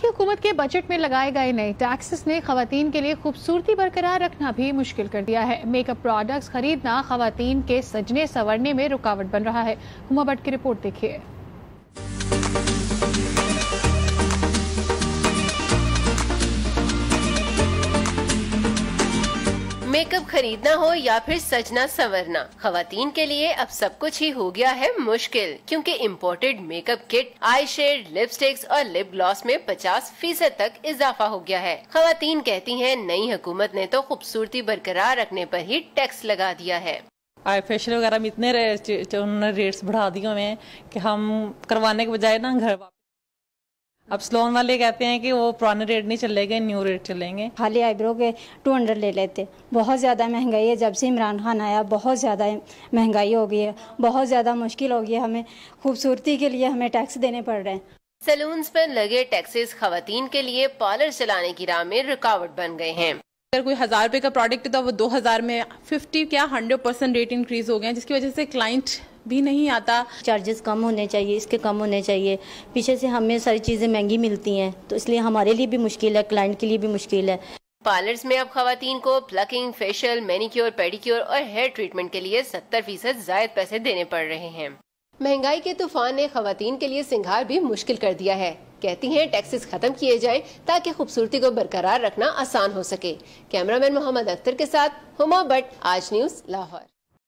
की हुकूमत के बजट में लगाए गए नए टैक्सेस ने खातन के लिए खूबसूरती बरकरार रखना भी मुश्किल कर दिया है मेकअप प्रोडक्ट्स खरीदना खातन के सजने संवरने में रुकावट बन रहा है हुमा भट्ट की रिपोर्ट देखिए मेकअप खरीदना हो या फिर सजना संवरना खातन के लिए अब सब कुछ ही हो गया है मुश्किल क्योंकि imported makeup kit eye shade lipsticks और लिप ग्लॉस में 50 फीसद तक इजाफा हो गया है खातन कहती हैं नई हुकूमत ने तो खूबसूरती बरकरार रखने पर ही टैक्स लगा दिया है आई फेशियल वगैरह में इतने रेट रेट्स बढ़ा दिए हुए हैं कि हम करवाने के बजाय ना घर वापस अब स्लोन वाले कहते हैं कि वो पुराने रेट नहीं चलेंगे न्यू रेट चलेंगे खाली आईब्रो के टू हंड्रेड ले लेते बहुत ज़्यादा महंगाई है जब से इमरान खान आया बहुत ज़्यादा महंगाई हो गई है बहुत ज़्यादा मुश्किल हो गई है हमें खूबसूरती के लिए हमें टैक्स देने पड़ रहे हैं सैलून पर लगे टैक्सेस खातन के लिए पार्लर चलाने की राह में रुकावट बन गए हैं अगर कोई हज़ार रुपए का प्रोडक्ट था वो दो हज़ार में फिफ्टी क्या हंड्रेड परसेंट रेट इंक्रीज हो गए जिसकी वजह से क्लाइंट भी नहीं आता चार्जेस कम होने चाहिए इसके कम होने चाहिए पीछे से हमें सारी चीज़ें महंगी मिलती हैं तो इसलिए हमारे लिए भी मुश्किल है क्लाइंट के लिए भी मुश्किल है पार्लर्स में अब खातन को प्लकिंग फेशियल मैनिक्योर पेडिक्योर और हेयर ट्रीटमेंट के लिए सत्तर फीसद जायद पैसे देने पड़ रहे हैं महंगाई के तूफान ने खातन के लिए सिंगार भी मुश्किल कर दिया है कहती हैं टैक्सेस खत्म किए जाएं ताकि खूबसूरती को बरकरार रखना आसान हो सके कैमरामैन मोहम्मद अख्तर के साथ हुमा भट्ट आज न्यूज लाहौर